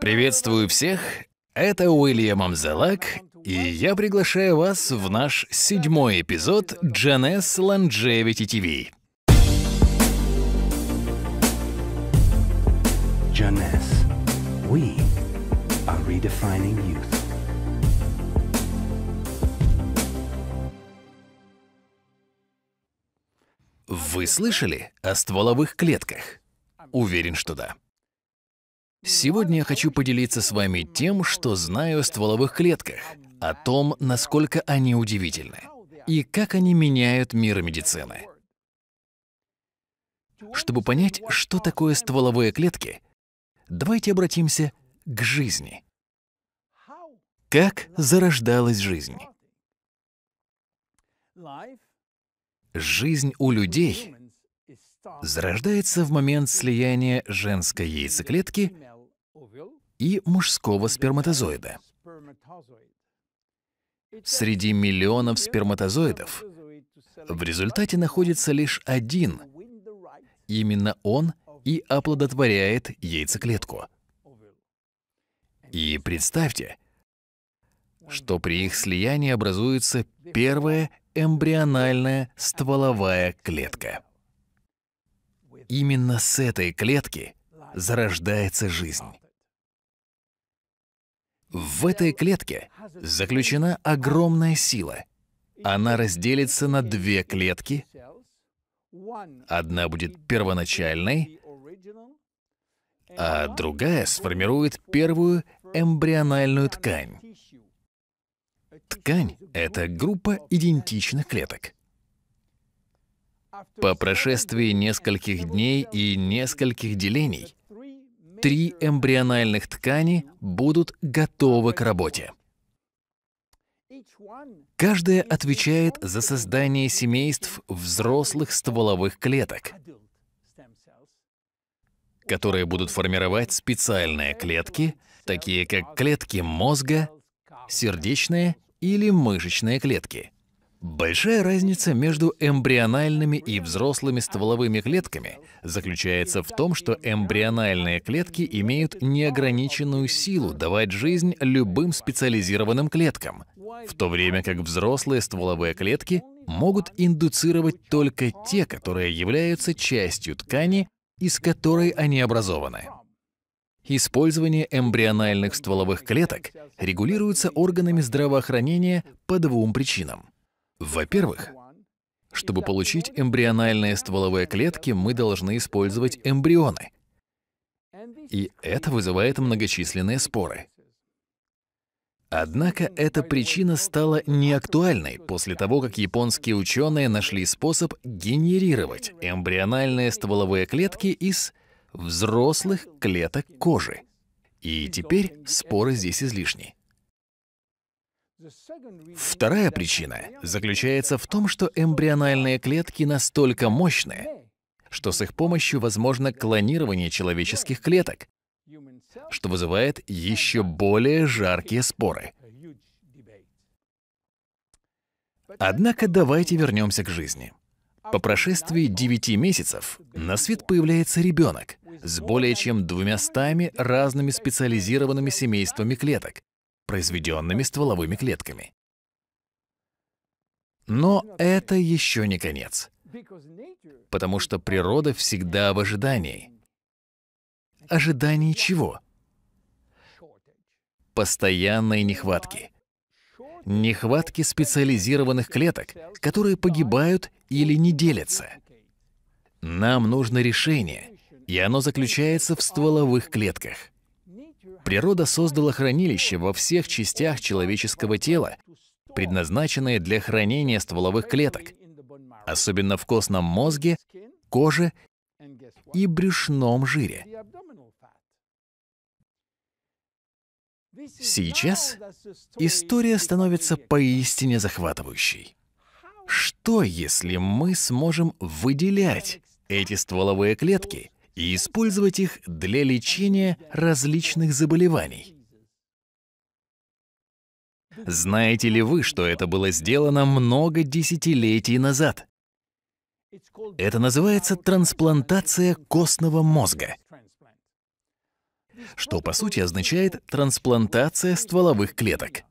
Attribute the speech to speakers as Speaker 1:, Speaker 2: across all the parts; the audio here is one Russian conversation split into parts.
Speaker 1: Приветствую всех, это Уильям Амзелак, и я приглашаю вас в наш седьмой эпизод Джанес Longevity ТВ. Janess, we are redefining youth. Вы слышали о стволовых клетках? Уверен, что да. Сегодня я хочу поделиться с вами тем, что знаю о стволовых клетках, о том, насколько они удивительны и как они меняют мир медицины. Чтобы понять, что такое стволовые клетки, давайте обратимся к жизни. Как зарождалась жизнь? Жизнь у людей зарождается в момент слияния женской яйцеклетки и мужского сперматозоида. Среди миллионов сперматозоидов в результате находится лишь один. Именно он и оплодотворяет яйцеклетку. И представьте, что при их слиянии образуется первая эмбриональная стволовая клетка. Именно с этой клетки зарождается жизнь. В этой клетке заключена огромная сила. Она разделится на две клетки. Одна будет первоначальной, а другая сформирует первую эмбриональную ткань. Ткань — это группа идентичных клеток. По прошествии нескольких дней и нескольких делений три эмбриональных ткани будут готовы к работе. Каждая отвечает за создание семейств взрослых стволовых клеток, которые будут формировать специальные клетки, такие как клетки мозга, сердечные или мышечные клетки. Большая разница между эмбриональными и взрослыми стволовыми клетками заключается в том, что эмбриональные клетки имеют неограниченную силу давать жизнь любым специализированным клеткам, в то время как взрослые стволовые клетки могут индуцировать только те, которые являются частью ткани, из которой они образованы. Использование эмбриональных стволовых клеток регулируется органами здравоохранения по двум причинам. Во-первых, чтобы получить эмбриональные стволовые клетки, мы должны использовать эмбрионы. И это вызывает многочисленные споры. Однако эта причина стала неактуальной после того, как японские ученые нашли способ генерировать эмбриональные стволовые клетки из взрослых клеток кожи. И теперь споры здесь излишни. Вторая причина заключается в том, что эмбриональные клетки настолько мощны, что с их помощью возможно клонирование человеческих клеток, что вызывает еще более жаркие споры. Однако давайте вернемся к жизни. По прошествии 9 месяцев на свет появляется ребенок с более чем двумястами разными специализированными семействами клеток, произведенными стволовыми клетками. Но это еще не конец, потому что природа всегда в ожидании. Ожидании чего? Постоянной нехватки. Нехватки специализированных клеток, которые погибают или не делятся. Нам нужно решение, и оно заключается в стволовых клетках. Природа создала хранилище во всех частях человеческого тела, предназначенное для хранения стволовых клеток, особенно в костном мозге, коже и брюшном жире. Сейчас история становится поистине захватывающей. Что, если мы сможем выделять эти стволовые клетки и использовать их для лечения различных заболеваний. Знаете ли вы, что это было сделано много десятилетий назад? Это называется трансплантация костного мозга, что по сути означает трансплантация стволовых клеток.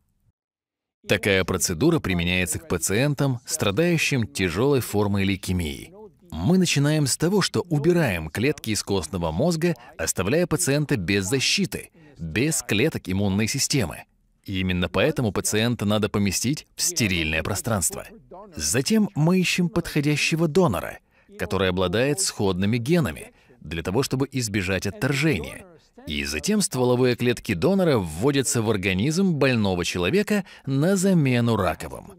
Speaker 1: Такая процедура применяется к пациентам, страдающим тяжелой формой лейкемии, мы начинаем с того, что убираем клетки из костного мозга, оставляя пациента без защиты, без клеток иммунной системы. именно поэтому пациента надо поместить в стерильное пространство. Затем мы ищем подходящего донора, который обладает сходными генами, для того, чтобы избежать отторжения. И затем стволовые клетки донора вводятся в организм больного человека на замену раковым.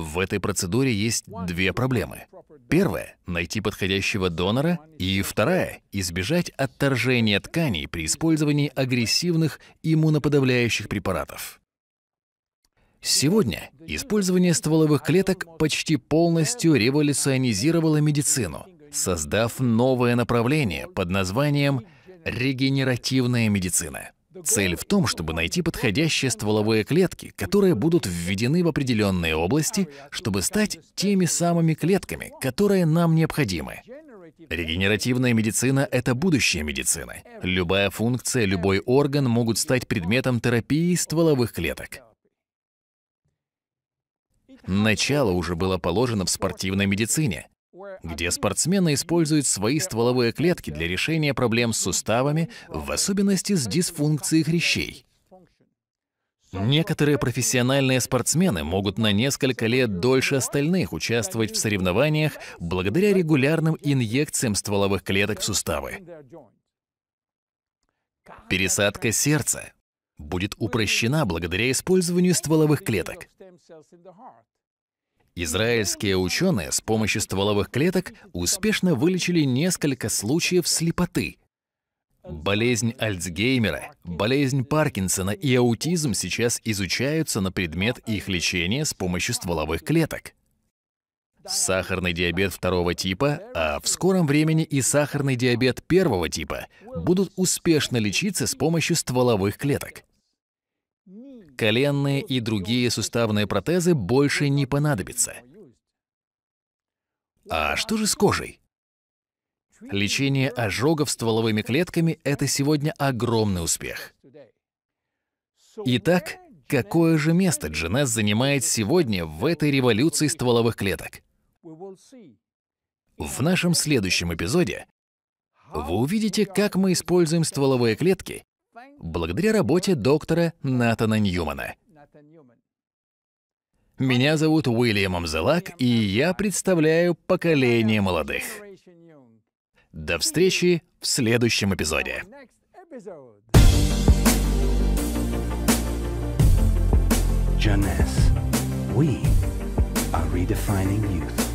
Speaker 1: В этой процедуре есть две проблемы. Первая – найти подходящего донора, и вторая – избежать отторжения тканей при использовании агрессивных иммуноподавляющих препаратов. Сегодня использование стволовых клеток почти полностью революционизировало медицину, создав новое направление под названием регенеративная медицина. Цель в том, чтобы найти подходящие стволовые клетки, которые будут введены в определенные области, чтобы стать теми самыми клетками, которые нам необходимы. Регенеративная медицина — это будущее медицины. Любая функция, любой орган могут стать предметом терапии стволовых клеток. Начало уже было положено в спортивной медицине где спортсмены используют свои стволовые клетки для решения проблем с суставами, в особенности с дисфункцией хрящей. Некоторые профессиональные спортсмены могут на несколько лет дольше остальных участвовать в соревнованиях благодаря регулярным инъекциям стволовых клеток в суставы. Пересадка сердца будет упрощена благодаря использованию стволовых клеток. Израильские ученые с помощью стволовых клеток успешно вылечили несколько случаев слепоты. Болезнь Альцгеймера, болезнь Паркинсона и аутизм сейчас изучаются на предмет их лечения с помощью стволовых клеток. Сахарный диабет второго типа, а в скором времени и сахарный диабет первого типа будут успешно лечиться с помощью стволовых клеток коленные и другие суставные протезы больше не понадобятся. А что же с кожей? Лечение ожогов стволовыми клетками – это сегодня огромный успех. Итак, какое же место Дженес занимает сегодня в этой революции стволовых клеток? В нашем следующем эпизоде вы увидите, как мы используем стволовые клетки благодаря работе доктора Натана Ньюмана. Меня зовут Уильямом Зелак, и я представляю поколение молодых. До встречи в следующем эпизоде. Janess, we are redefining youth.